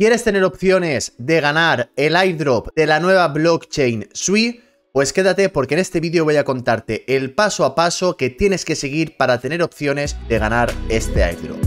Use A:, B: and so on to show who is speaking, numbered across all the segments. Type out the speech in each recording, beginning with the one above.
A: ¿Quieres tener opciones de ganar el airdrop de la nueva blockchain SUI? Pues quédate porque en este vídeo voy a contarte el paso a paso que tienes que seguir para tener opciones de ganar este airdrop.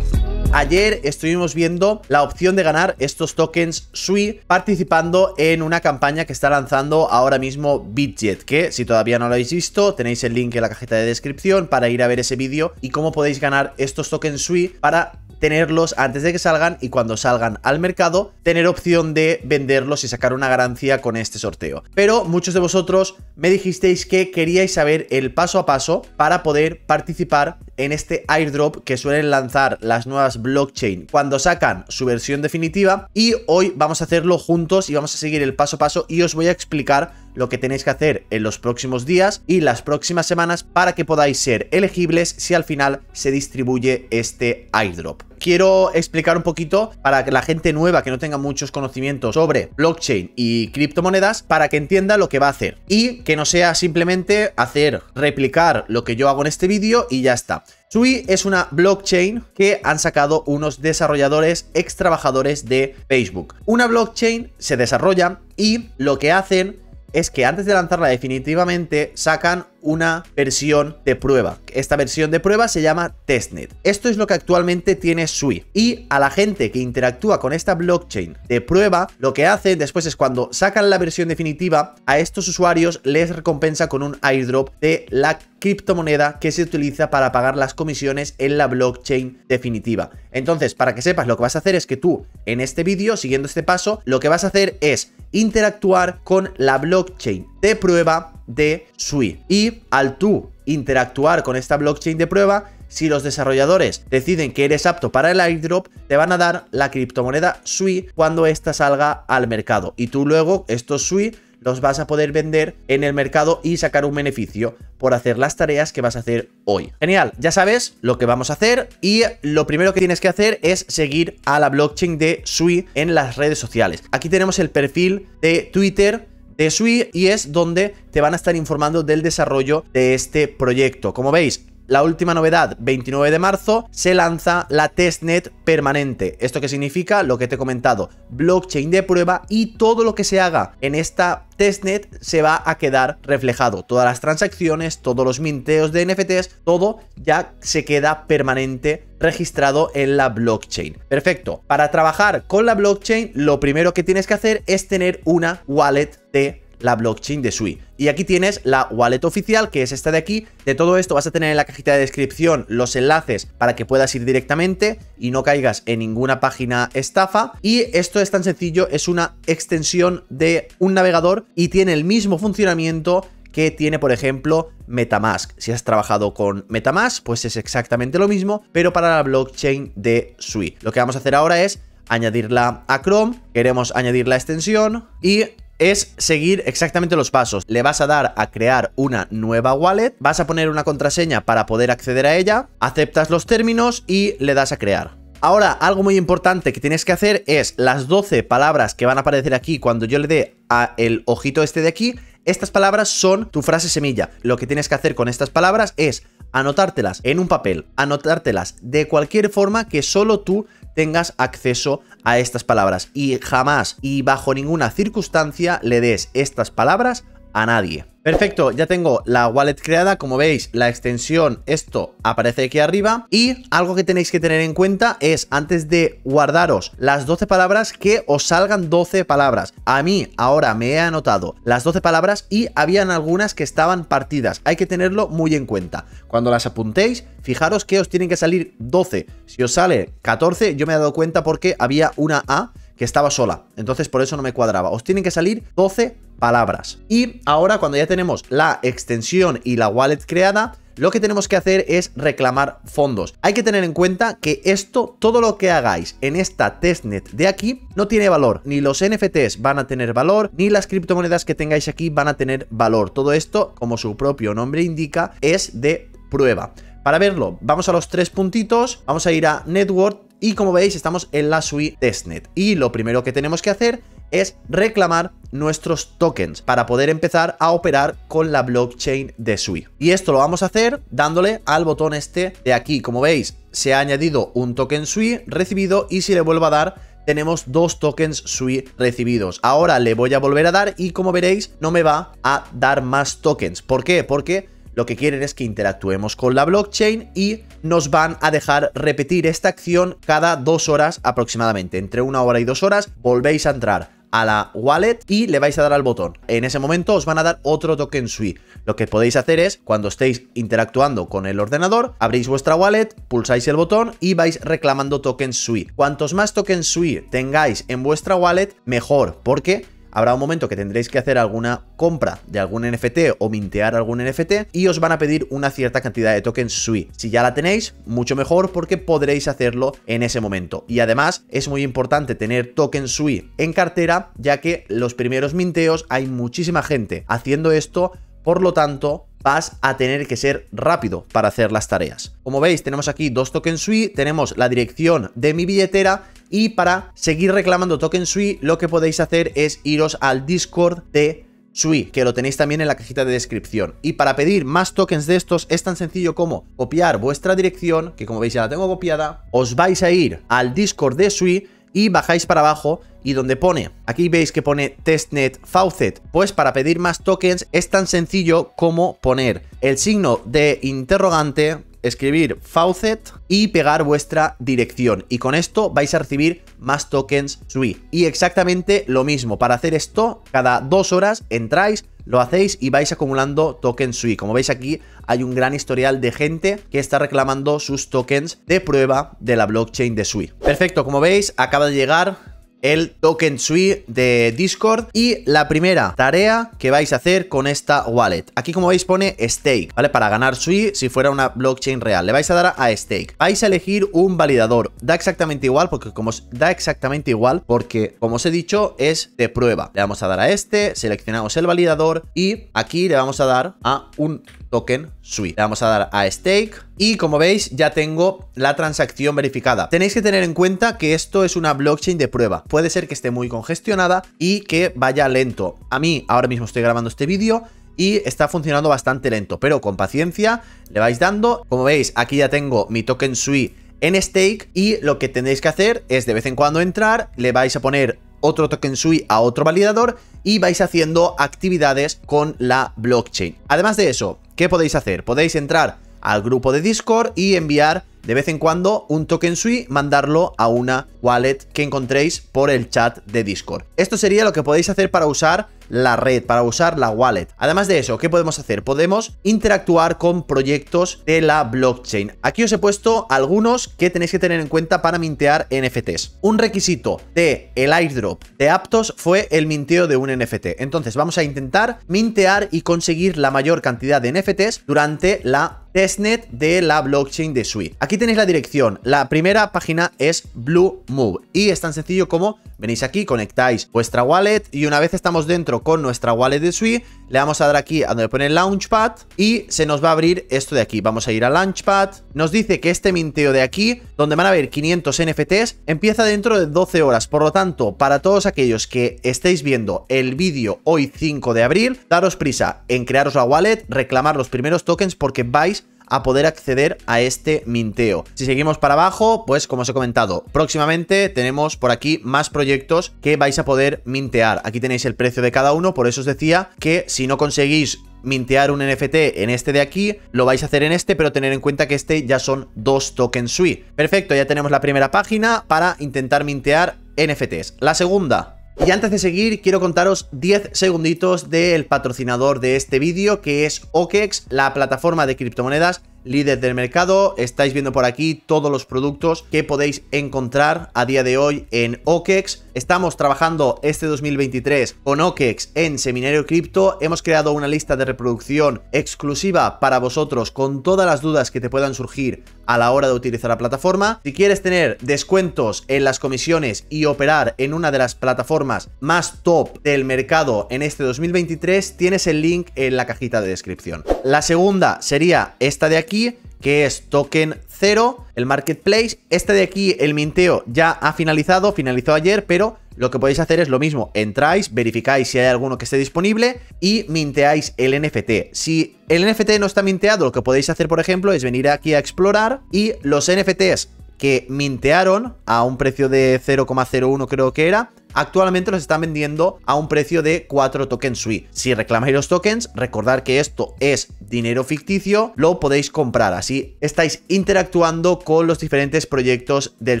A: Ayer estuvimos viendo la opción de ganar estos tokens SUI participando en una campaña que está lanzando ahora mismo Bitget, que si todavía no lo habéis visto, tenéis el link en la cajita de descripción para ir a ver ese vídeo y cómo podéis ganar estos tokens SUI para tenerlos antes de que salgan y cuando salgan al mercado, tener opción de venderlos y sacar una ganancia con este sorteo. Pero muchos de vosotros me dijisteis que queríais saber el paso a paso para poder participar en este airdrop que suelen lanzar las nuevas blockchain cuando sacan su versión definitiva y hoy vamos a hacerlo juntos y vamos a seguir el paso a paso y os voy a explicar lo que tenéis que hacer en los próximos días y las próximas semanas para que podáis ser elegibles si al final se distribuye este airdrop quiero explicar un poquito para que la gente nueva que no tenga muchos conocimientos sobre blockchain y criptomonedas, para que entienda lo que va a hacer. Y que no sea simplemente hacer, replicar lo que yo hago en este vídeo y ya está. Sui es una blockchain que han sacado unos desarrolladores ex trabajadores de Facebook. Una blockchain se desarrolla y lo que hacen es que antes de lanzarla definitivamente sacan una versión de prueba esta versión de prueba se llama testnet. Esto es lo que actualmente tiene Sui. Y a la gente que interactúa con esta blockchain de prueba, lo que hacen después es cuando sacan la versión definitiva, a estos usuarios les recompensa con un airdrop de la criptomoneda que se utiliza para pagar las comisiones en la blockchain definitiva. Entonces, para que sepas, lo que vas a hacer es que tú, en este vídeo, siguiendo este paso, lo que vas a hacer es interactuar con la blockchain de prueba de Sui. Y al tú interactuar con esta blockchain de prueba, si los desarrolladores deciden que eres apto para el airdrop, te van a dar la criptomoneda SUI cuando ésta salga al mercado. Y tú luego estos SUI los vas a poder vender en el mercado y sacar un beneficio por hacer las tareas que vas a hacer hoy. Genial, ya sabes lo que vamos a hacer y lo primero que tienes que hacer es seguir a la blockchain de Sui en las redes sociales. Aquí tenemos el perfil de Twitter de y es donde te van a estar informando del desarrollo de este proyecto. Como veis, la última novedad, 29 de marzo, se lanza la testnet permanente. ¿Esto qué significa? Lo que te he comentado, blockchain de prueba y todo lo que se haga en esta testnet se va a quedar reflejado. Todas las transacciones, todos los minteos de NFTs, todo ya se queda permanente registrado en la blockchain. Perfecto. Para trabajar con la blockchain, lo primero que tienes que hacer es tener una wallet de la blockchain de Sui. Y aquí tienes la wallet oficial, que es esta de aquí. De todo esto vas a tener en la cajita de descripción los enlaces para que puedas ir directamente y no caigas en ninguna página estafa. Y esto es tan sencillo, es una extensión de un navegador y tiene el mismo funcionamiento que tiene, por ejemplo, Metamask. Si has trabajado con Metamask, pues es exactamente lo mismo, pero para la blockchain de Sui. Lo que vamos a hacer ahora es añadirla a Chrome, queremos añadir la extensión y es seguir exactamente los pasos. Le vas a dar a crear una nueva wallet, vas a poner una contraseña para poder acceder a ella, aceptas los términos y le das a crear. Ahora, algo muy importante que tienes que hacer es las 12 palabras que van a aparecer aquí cuando yo le dé a el ojito este de aquí, estas palabras son tu frase semilla. Lo que tienes que hacer con estas palabras es anotártelas en un papel, anotártelas de cualquier forma que solo tú tengas acceso a estas palabras y jamás y bajo ninguna circunstancia le des estas palabras a nadie. Perfecto, ya tengo la wallet creada, como veis la extensión, esto aparece aquí arriba y algo que tenéis que tener en cuenta es antes de guardaros las 12 palabras que os salgan 12 palabras. A mí ahora me he anotado las 12 palabras y habían algunas que estaban partidas, hay que tenerlo muy en cuenta. Cuando las apuntéis, fijaros que os tienen que salir 12, si os sale 14 yo me he dado cuenta porque había una A que estaba sola. Entonces por eso no me cuadraba. Os tienen que salir 12 palabras. Y ahora cuando ya tenemos la extensión y la wallet creada, lo que tenemos que hacer es reclamar fondos. Hay que tener en cuenta que esto, todo lo que hagáis en esta testnet de aquí, no tiene valor. Ni los NFTs van a tener valor, ni las criptomonedas que tengáis aquí van a tener valor. Todo esto, como su propio nombre indica, es de prueba. Para verlo, vamos a los tres puntitos, vamos a ir a Network, y como veis, estamos en la SUI e testnet. Y lo primero que tenemos que hacer es reclamar nuestros tokens para poder empezar a operar con la blockchain de SUI. Y esto lo vamos a hacer dándole al botón este de aquí. Como veis, se ha añadido un token SUI recibido y si le vuelvo a dar tenemos dos tokens SUI recibidos. Ahora le voy a volver a dar y como veréis no me va a dar más tokens. ¿Por qué? Porque lo que quieren es que interactuemos con la blockchain y nos van a dejar repetir esta acción cada dos horas aproximadamente. Entre una hora y dos horas volvéis a entrar a la wallet y le vais a dar al botón. En ese momento os van a dar otro token SUI. Lo que podéis hacer es, cuando estéis interactuando con el ordenador, abrís vuestra wallet, pulsáis el botón y vais reclamando token SUI. Cuantos más tokens SUI tengáis en vuestra wallet, mejor, porque habrá un momento que tendréis que hacer alguna compra de algún NFT o mintear algún NFT y os van a pedir una cierta cantidad de tokens SUI. Si ya la tenéis, mucho mejor porque podréis hacerlo en ese momento. Y además es muy importante tener tokens SUI en cartera ya que los primeros minteos hay muchísima gente haciendo esto, por lo tanto vas a tener que ser rápido para hacer las tareas. Como veis, tenemos aquí dos tokens sui, tenemos la dirección de mi billetera y para seguir reclamando tokens sui, lo que podéis hacer es iros al Discord de Sui, que lo tenéis también en la cajita de descripción. Y para pedir más tokens de estos es tan sencillo como copiar vuestra dirección, que como veis ya la tengo copiada, os vais a ir al Discord de Sui y bajáis para abajo y donde pone, aquí veis que pone testnet faucet, pues para pedir más tokens es tan sencillo como poner el signo de interrogante escribir faucet y pegar vuestra dirección. Y con esto vais a recibir más tokens SUI. Y exactamente lo mismo, para hacer esto, cada dos horas entráis, lo hacéis y vais acumulando tokens SUI. Como veis aquí hay un gran historial de gente que está reclamando sus tokens de prueba de la blockchain de SUI. Perfecto, como veis acaba de llegar el token sui de Discord y la primera tarea que vais a hacer con esta wallet. Aquí como veis pone stake, ¿vale? Para ganar sui si fuera una blockchain real. Le vais a dar a stake. Vais a elegir un validador. Da exactamente igual porque como da exactamente igual porque como os he dicho es de prueba. Le vamos a dar a este, seleccionamos el validador y aquí le vamos a dar a un token sui. Le vamos a dar a stake y como veis, ya tengo la transacción verificada. Tenéis que tener en cuenta que esto es una blockchain de prueba. Puede ser que esté muy congestionada y que vaya lento. A mí, ahora mismo estoy grabando este vídeo y está funcionando bastante lento, pero con paciencia le vais dando. Como veis, aquí ya tengo mi token SUI en stake y lo que tenéis que hacer es de vez en cuando entrar, le vais a poner otro token SUI a otro validador y vais haciendo actividades con la blockchain. Además de eso, ¿qué podéis hacer? Podéis entrar al grupo de Discord y enviar de vez en cuando un token sui, mandarlo a una wallet que encontréis por el chat de Discord. Esto sería lo que podéis hacer para usar la red, para usar la wallet. Además de eso, ¿qué podemos hacer? Podemos interactuar con proyectos de la blockchain. Aquí os he puesto algunos que tenéis que tener en cuenta para mintear NFTs. Un requisito de el airdrop de Aptos fue el minteo de un NFT. Entonces vamos a intentar mintear y conseguir la mayor cantidad de NFTs durante la testnet de la blockchain de suite Aquí tenéis la dirección. La primera página es Blue Move y es tan sencillo como Venís aquí, conectáis vuestra wallet y una vez estamos dentro con nuestra wallet de Sui, le vamos a dar aquí a donde pone Launchpad y se nos va a abrir esto de aquí. Vamos a ir a Launchpad. Nos dice que este minteo de aquí, donde van a haber 500 NFTs, empieza dentro de 12 horas. Por lo tanto, para todos aquellos que estéis viendo el vídeo hoy 5 de abril, daros prisa en crearos la wallet, reclamar los primeros tokens porque vais a poder acceder a este minteo. Si seguimos para abajo, pues como os he comentado, próximamente tenemos por aquí más proyectos que vais a poder mintear. Aquí tenéis el precio de cada uno, por eso os decía que si no conseguís mintear un NFT en este de aquí, lo vais a hacer en este, pero tener en cuenta que este ya son dos tokens SUI. Perfecto, ya tenemos la primera página para intentar mintear NFTs. La segunda, y antes de seguir, quiero contaros 10 segunditos del patrocinador de este vídeo, que es OKEX, la plataforma de criptomonedas líder del mercado. Estáis viendo por aquí todos los productos que podéis encontrar a día de hoy en OKEX. Estamos trabajando este 2023 con OKEX en Seminario Cripto. Hemos creado una lista de reproducción exclusiva para vosotros con todas las dudas que te puedan surgir a la hora de utilizar la plataforma. Si quieres tener descuentos en las comisiones y operar en una de las plataformas más top del mercado en este 2023, tienes el link en la cajita de descripción. La segunda sería esta de aquí, que es token 0, el marketplace. Esta de aquí, el minteo, ya ha finalizado, finalizó ayer, pero lo que podéis hacer es lo mismo, entráis, verificáis si hay alguno que esté disponible y minteáis el NFT. Si el NFT no está minteado, lo que podéis hacer, por ejemplo, es venir aquí a explorar y los NFTs que mintearon a un precio de 0,01 creo que era, actualmente los están vendiendo a un precio de 4 tokens SUI. Si reclamáis los tokens, recordad que esto es dinero ficticio, lo podéis comprar. Así estáis interactuando con los diferentes proyectos del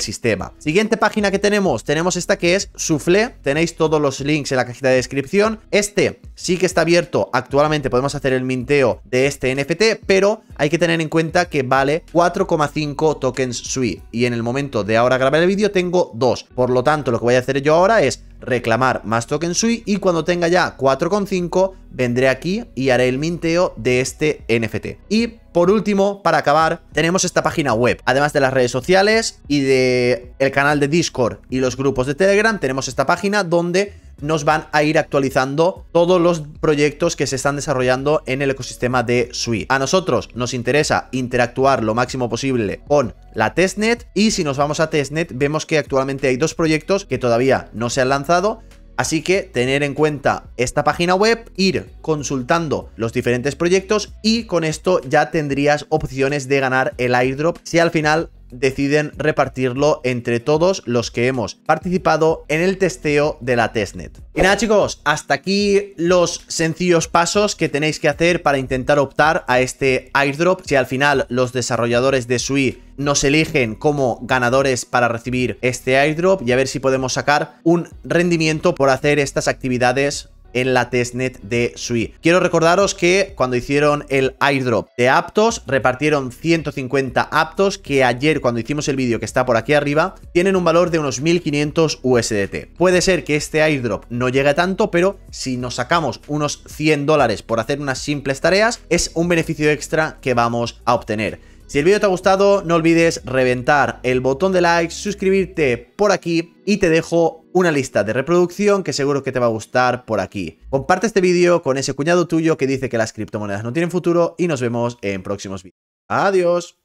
A: sistema. Siguiente página que tenemos, tenemos esta que es Soufflé. Tenéis todos los links en la cajita de descripción. Este sí que está abierto. Actualmente podemos hacer el minteo de este NFT, pero hay que tener en cuenta que vale 4,5 tokens SUI. Y en el momento de ahora grabar el vídeo tengo 2. Por lo tanto, lo que voy a hacer yo ahora es reclamar más token sui y cuando tenga ya 4,5 vendré aquí y haré el minteo de este NFT. Y por último, para acabar, tenemos esta página web. Además de las redes sociales y de el canal de Discord y los grupos de Telegram, tenemos esta página donde nos van a ir actualizando todos los proyectos que se están desarrollando en el ecosistema de Sui. A nosotros nos interesa interactuar lo máximo posible con la testnet y si nos vamos a testnet vemos que actualmente hay dos proyectos que todavía no se han lanzado, Así que tener en cuenta esta página web, ir consultando los diferentes proyectos y con esto ya tendrías opciones de ganar el airdrop si al final deciden repartirlo entre todos los que hemos participado en el testeo de la testnet. Y nada chicos, hasta aquí los sencillos pasos que tenéis que hacer para intentar optar a este airdrop. Si al final los desarrolladores de Sui nos eligen como ganadores para recibir este airdrop y a ver si podemos sacar un rendimiento por hacer estas actividades en la testnet de Sui. Quiero recordaros que cuando hicieron el airdrop de Aptos, repartieron 150 Aptos que ayer cuando hicimos el vídeo que está por aquí arriba, tienen un valor de unos 1500 USDT. Puede ser que este airdrop no llegue tanto, pero si nos sacamos unos 100 dólares por hacer unas simples tareas, es un beneficio extra que vamos a obtener. Si el vídeo te ha gustado, no olvides reventar el botón de like, suscribirte por aquí y te dejo una lista de reproducción que seguro que te va a gustar por aquí. Comparte este vídeo con ese cuñado tuyo que dice que las criptomonedas no tienen futuro y nos vemos en próximos vídeos. Adiós.